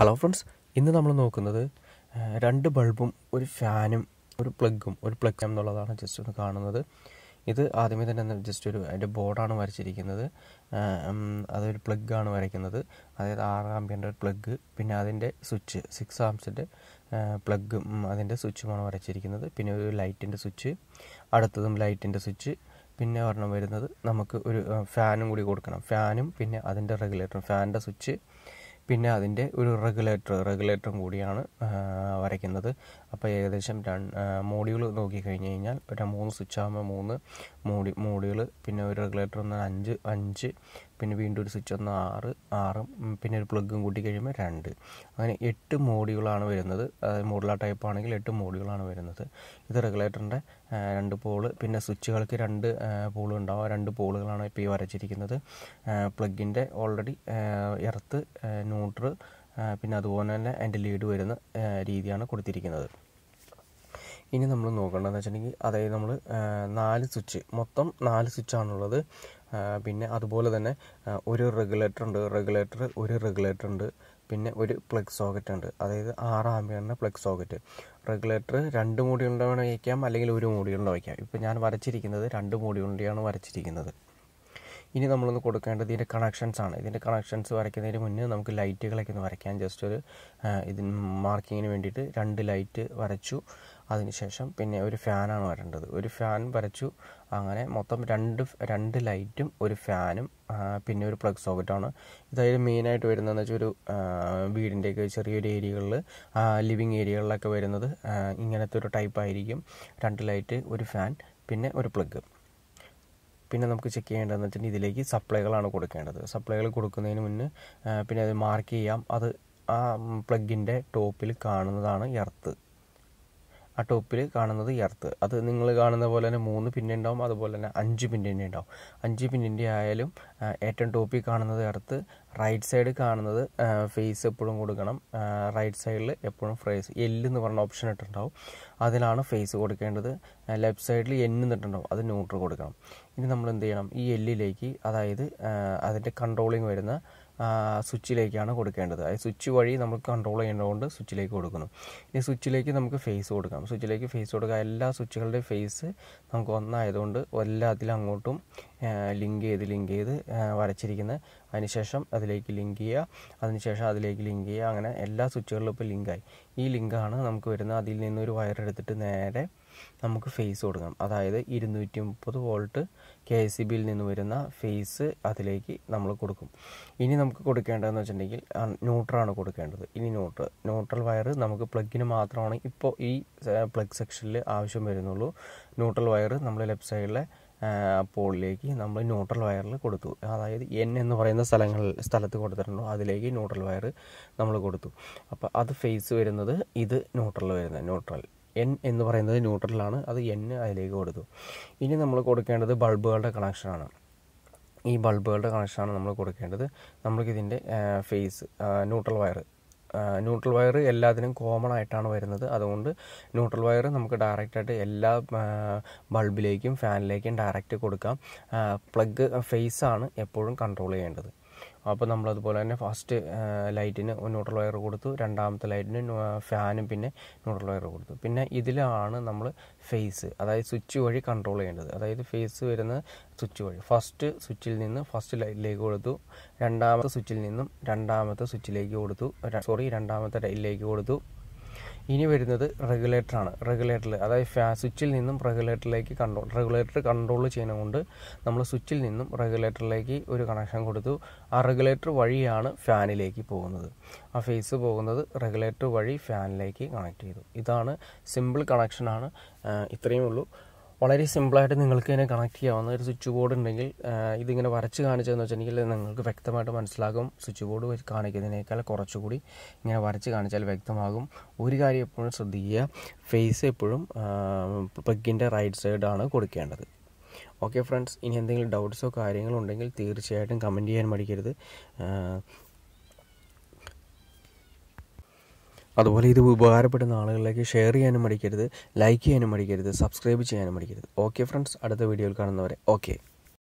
hello friends ഇന്ന് നമ്മൾ നോക്കുന്നത് രണ്ട് ബൾബും ഒരു ഫാനും ഒരു പ്ലഗും ഒരു പ്ലഗ് എന്നുള്ളതാണ് ജസ്റ്റ് ഒന്ന് കാണുന്നത് ഇത് ആദ്യമേ തന്നെ ജസ്റ്റ് ഒരു അതിൻ്റെ ബോർഡാണ് വരച്ചിരിക്കുന്നത് അതൊരു പ്ലഗ്ഗാണ് വരയ്ക്കുന്നത് അതായത് ആറ് ആംബിയൻ്റെ പ്ലഗ് പിന്നെ അതിൻ്റെ സ്വിച്ച് സിക്സ് ആംസിൻ്റെ പ്ലഗും അതിൻ്റെ സ്വിച്ചുമാണ് വരച്ചിരിക്കുന്നത് പിന്നെ ഒരു ലൈറ്റിൻ്റെ സ്വിച്ച് അടുത്തതും ലൈറ്റിൻ്റെ സ്വിച്ച് പിന്നെ ഒരെണ്ണം വരുന്നത് നമുക്ക് ഒരു ഫാനും കൂടി കൊടുക്കണം ഫാനും പിന്നെ അതിൻ്റെ റെഗുലേറ്ററും ഫാനിൻ്റെ സ്വിച്ച് പിന്നെ അതിൻ്റെ ഒരു റെഗുലേറ്റർ റെഗുലേറ്ററും കൂടിയാണ് വരയ്ക്കുന്നത് അപ്പോൾ ഏകദേശം മോഡ്യൂൾ നോക്കിക്കഴിഞ്ഞ് കഴിഞ്ഞാൽ ഒരു മൂന്ന് സ്വിച്ച് ആകുമ്പോൾ മൂന്ന് മോഡി മോഡ്യൂൾ പിന്നെ ഒരു റെഗുലേറ്റർ ഒന്ന് അഞ്ച് അഞ്ച് പിന്നെ വീണ്ടും ഒരു സ്വിച്ച് ഒന്ന് ആറ് ആറും പിന്നെ ഒരു പ്ലഗും കൂട്ടി കഴിയുമ്പോൾ രണ്ട് അങ്ങനെ എട്ട് മോഡ്യൂളാണ് വരുന്നത് മോഡുലാർ ടൈപ്പ് ആണെങ്കിൽ എട്ട് മോഡ്യൂളാണ് വരുന്നത് ഇത് റെഗുലേറ്ററിൻ്റെ രണ്ട് പോള് പിന്നെ സ്വിച്ചുകൾക്ക് രണ്ട് പോളും ഉണ്ടാവും രണ്ട് പോളുകളാണ് ഇപ്പോൾ ഈ വരച്ചിരിക്കുന്നത് പ്ലഗിൻ്റെ ഓൾറെഡി എർത്ത് ന്യൂട്രൽ പിന്നെ അതുപോലെ തന്നെ അതിൻ്റെ ലീഡ് വരുന്ന രീതിയാണ് കൊടുത്തിരിക്കുന്നത് ഇനി നമ്മൾ നോക്കേണ്ടതെന്ന് വെച്ചിട്ടുണ്ടെങ്കിൽ അതായത് നമ്മൾ നാല് സ്വിച്ച് മൊത്തം നാല് ആണുള്ളത് പിന്നെ അതുപോലെ തന്നെ ഒരു റെഗുലേറ്റർ ഉണ്ട് റെഗുലേറ്റർ ഒരു റെഗുലേറ്റർ ഉണ്ട് പിന്നെ ഒരു പ്ലഗ് സോക്കറ്റ് ഉണ്ട് അതായത് ആറ് ആംബിയറിൻ്റെ പ്ലഗ് സോക്കറ്റ് റെഗുലേറ്റർ രണ്ട് മൂടി കൊണ്ട് വയ്ക്കാം അല്ലെങ്കിൽ ഒരു മൂടി ഉണ്ടോ വയ്ക്കാം ഇപ്പോൾ ഞാൻ വരച്ചിരിക്കുന്നത് രണ്ട് മൂടി ഉണ്ടിയാണ് വരച്ചിരിക്കുന്നത് ഇനി നമ്മളൊന്ന് കൊടുക്കേണ്ടത് ഇതിൻ്റെ കണക്ഷൻസ് ആണ് ഇതിൻ്റെ കണക്ഷൻസ് വരയ്ക്കുന്നതിന് മുന്നേ നമുക്ക് ലൈറ്റുകളൊക്കെ ഒന്ന് വരയ്ക്കാം ജസ്റ്റ് ഒരു ഇതിന് മാർക്കിങ്ങിന് വേണ്ടിയിട്ട് രണ്ട് ലൈറ്റ് വരച്ചു അതിനുശേഷം പിന്നെ ഒരു ഫാനാണ് വരേണ്ടത് ഒരു ഫാൻ വരച്ചു അങ്ങനെ മൊത്തം രണ്ട് രണ്ട് ലൈറ്റും ഒരു ഫാനും പിന്നെ ഒരു പ്ലഗ് സോക്കറ്റാണ് ഇതായാലും മെയിനായിട്ട് വരുന്നതെന്ന് വെച്ചാൽ ഒരു വീടിൻ്റെയൊക്കെ ചെറിയൊരു ഏരിയകളിൽ ലിവിങ് ഏരിയകളിലൊക്കെ വരുന്നത് ഇങ്ങനത്തെ ഒരു ടൈപ്പ് ആയിരിക്കും രണ്ട് ലൈറ്റ് ഒരു ഫാൻ പിന്നെ ഒരു പ്ലഗ് പിന്നെ നമുക്ക് ചെക്ക് ചെയ്യേണ്ടതെന്ന് വെച്ചിട്ടുണ്ടെങ്കിൽ ഇതിലേക്ക് സപ്ലൈകളാണ് കൊടുക്കേണ്ടത് സപ്ലൈകൾ കൊടുക്കുന്നതിന് മുന്നേ പിന്നെ അത് മാർക്ക് ചെയ്യാം അത് ആ പ്ലഗിൻ്റെ ടോപ്പിൽ കാണുന്നതാണ് എർത്ത് ആ ടോപ്പിൽ കാണുന്നത് എർത്ത് അത് നിങ്ങൾ കാണുന്ന പോലെ തന്നെ മൂന്ന് പിൻ ഉണ്ടാവും അതുപോലെ തന്നെ അഞ്ച് പിന്നിൻ്റെ ഉണ്ടാവും അഞ്ച് പിന്നിൻ്റെ ആയാലും ഏറ്റവും ടോപ്പിൽ കാണുന്നത് എർത്ത് റൈറ്റ് സൈഡ് കാണുന്നത് ഫേസ് എപ്പോഴും കൊടുക്കണം റൈറ്റ് സൈഡിൽ എപ്പോഴും ഫേസ് എല്ലെന്ന് പറഞ്ഞ ഓപ്ഷൻ ഇട്ടിട്ടുണ്ടാവും അതിലാണ് ഫേസ് കൊടുക്കേണ്ടത് ലെഫ്റ്റ് സൈഡിൽ എന്നിട്ടുണ്ടാവും അത് ന്യൂട്രൽ കൊടുക്കണം ഇനി നമ്മൾ എന്ത് ചെയ്യണം ഈ എല്ലിലേക്ക് അതായത് അതിൻ്റെ കൺട്രോളിങ് വരുന്ന സ്വിച്ചിലേക്കാണ് കൊടുക്കേണ്ടത് അതായത് സ്വിച്ച് വഴി നമ്മൾ കൺട്രോൾ ചെയ്യേണ്ടതുകൊണ്ട് സ്വിച്ചിലേക്ക് കൊടുക്കുന്നു ഇനി സ്വിച്ചിലേക്ക് നമുക്ക് ഫേസ് കൊടുക്കാം സ്വിച്ചിലേക്ക് ഫേസ് കൊടുക്കാം എല്ലാ സ്വിച്ചുകളുടെയും ഫേസ് നമുക്ക് ഒന്നായതുകൊണ്ട് എല്ലാത്തിലും അങ്ങോട്ടും ലിങ്ക് ചെയ്ത് ലിങ്ക് ചെയ്ത് വരച്ചിരിക്കുന്ന അതിനുശേഷം അതിലേക്ക് ലിങ്ക് ചെയ്യുക അതിനുശേഷം അതിലേക്ക് ലിങ്ക് ചെയ്യുക അങ്ങനെ എല്ലാ സ്വിച്ചുകളിലും ഇപ്പോൾ ലിങ്കായി ഈ ലിങ്കാണ് നമുക്ക് വരുന്ന അതിൽ നിന്നൊരു വയർ എടുത്തിട്ട് നേരെ നമുക്ക് ഫേസ് കൊടുക്കാം അതായത് ഇരുന്നൂറ്റി മുപ്പത് വോൾട്ട് കെ സി ബിയിൽ നിന്ന് വരുന്ന ഫേസ് അതിലേക്ക് നമ്മൾ കൊടുക്കും ഇനി നമുക്ക് കൊടുക്കേണ്ടതെന്ന് വെച്ചിട്ടുണ്ടെങ്കിൽ ന്യൂട്രാണ് കൊടുക്കേണ്ടത് ഇനി ന്യൂട്രൽ ന്യൂട്രൽ വയർ നമുക്ക് പ്ലഗിന് മാത്രമാണ് ഇപ്പോൾ ഈ പ്ലഗ് സെക്ഷനിൽ ആവശ്യം വരുന്നുള്ളൂ ന്യൂട്രൽ വയർ നമ്മൾ ലെഫ്റ്റ് സൈഡിലെ പോളിലേക്ക് നമ്മൾ ന്യൂട്രൽ വയറിൽ കൊടുത്തു അതായത് എൻ എന്ന് പറയുന്ന സ്ഥലങ്ങൾ സ്ഥലത്ത് കൊടുത്തിട്ടുണ്ടോ അതിലേക്ക് ന്യൂട്രൽ വയർ നമ്മൾ കൊടുത്തു അപ്പോൾ അത് ഫേസ് വരുന്നത് ഇത് ന്യൂട്രൽ വരുന്നത് ന്യൂട്രൽ എൻ എന്ന് പറയുന്നത് ന്യൂട്രലാണ് അത് എൻ അതിലേക്ക് കൊടുത്തു ഇനി നമ്മൾ കൊടുക്കേണ്ടത് ബൾബുകളുടെ കണക്ഷനാണ് ഈ ബൾബുകളുടെ കണക്ഷനാണ് നമ്മൾ കൊടുക്കേണ്ടത് നമ്മൾക്കിതിൻ്റെ phase neutral wire neutral wire എല്ലാത്തിനും കോമൺ ആയിട്ടാണ് വരുന്നത് അതുകൊണ്ട് ന്യൂട്രൽ വയർ നമുക്ക് ഡയറക്റ്റായിട്ട് എല്ലാ ബൾബിലേക്കും ഫാനിലേക്കും ഡയറക്റ്റ് കൊടുക്കാം പ്ലഗ് ഫേസാണ് എപ്പോഴും കൺട്രോൾ ചെയ്യേണ്ടത് അപ്പോൾ നമ്മളതുപോലെ തന്നെ ഫസ്റ്റ് ലൈറ്റിന് ന്യൂട്രൽ വയർ കൊടുത്തു രണ്ടാമത്തെ ലൈറ്റിന് ഫാനും പിന്നെ ന്യൂട്രൽ വയർ കൊടുത്തു പിന്നെ ഇതിലാണ് നമ്മൾ ഫേസ് അതായത് സ്വിച്ച് വഴി കൺട്രോൾ ചെയ്യേണ്ടത് അതായത് ഫേസ് വരുന്ന സ്വിച്ച് വഴി ഫസ്റ്റ് സ്വിച്ചിൽ നിന്ന് ഫസ്റ്റ് ലൈറ്റിലേക്ക് കൊടുത്തു രണ്ടാമത്തെ സ്വിച്ചിൽ നിന്നും രണ്ടാമത്തെ സ്വിച്ചിലേക്ക് കൊടുത്തു സോറി രണ്ടാമത്തെ ലൈറ്റിലേക്ക് കൊടുത്തു ഇനി വരുന്നത് റെഗുലേറ്ററാണ് റെഗുലേറ്ററിൽ അതായത് ഫാ സ്വിച്ചിൽ നിന്നും റെഗുലേറ്ററിലേക്ക് കൺട്രോൾ റെഗുലേറ്റർ കൺട്രോൾ കൊണ്ട് നമ്മൾ സ്വിച്ചിൽ നിന്നും റെഗുലേറ്ററിലേക്ക് ഒരു കണക്ഷൻ കൊടുത്തു ആ റെഗുലേറ്റർ വഴിയാണ് ഫാനിലേക്ക് പോകുന്നത് ആ ഫേസ് പോകുന്നത് റെഗുലേറ്റർ വഴി ഫാനിലേക്ക് കണക്ട് ചെയ്തു ഇതാണ് സിമ്പിൾ കണക്ഷനാണ് ഇത്രയും ഉള്ളൂ വളരെ സിമ്പിളായിട്ട് നിങ്ങൾക്ക് ഇതിനെ കണക്ട് ചെയ്യാവുന്ന ഒരു സ്വിച്ച് ബോർഡ് ഉണ്ടെങ്കിൽ ഇതിങ്ങനെ വരച്ച് കാണിച്ചതെന്ന് വെച്ചിട്ടുണ്ടെങ്കിൽ നിങ്ങൾക്ക് വ്യക്തമായിട്ട് മനസ്സിലാകും സ്വിച്ച് ബോർഡ് കാണിക്കുന്നതിനേക്കാൾ കുറച്ചുകൂടി ഇങ്ങനെ വരച്ച് കാണിച്ചാൽ വ്യക്തമാകും ഒരു കാര്യം എപ്പോഴും ശ്രദ്ധിക്കുക ഫേസ് എപ്പോഴും പെഗിൻ്റെ റൈറ്റ് സൈഡാണ് കൊടുക്കേണ്ടത് ഓക്കെ ഫ്രണ്ട്സ് ഇനി എന്തെങ്കിലും ഡൗട്ട്സോ കാര്യങ്ങളോ ഉണ്ടെങ്കിൽ തീർച്ചയായിട്ടും കമൻറ്റ് ചെയ്യാൻ മടിക്കരുത് അതുപോലെ ഇത് ഉപകാരപ്പെടുന്ന ആളുകളിലേക്ക് ഷെയർ ചെയ്യാനും മടിക്കരുത് ലൈക്ക് ചെയ്യാനും മടിക്കരുത് സബ്സ്ക്രൈബ് ചെയ്യാനും മടിക്കരുത് ഓക്കെ ഫ്രണ്ട്സ് അടുത്ത വീഡിയോയിൽ കാണുന്നവരെ ഓക്കെ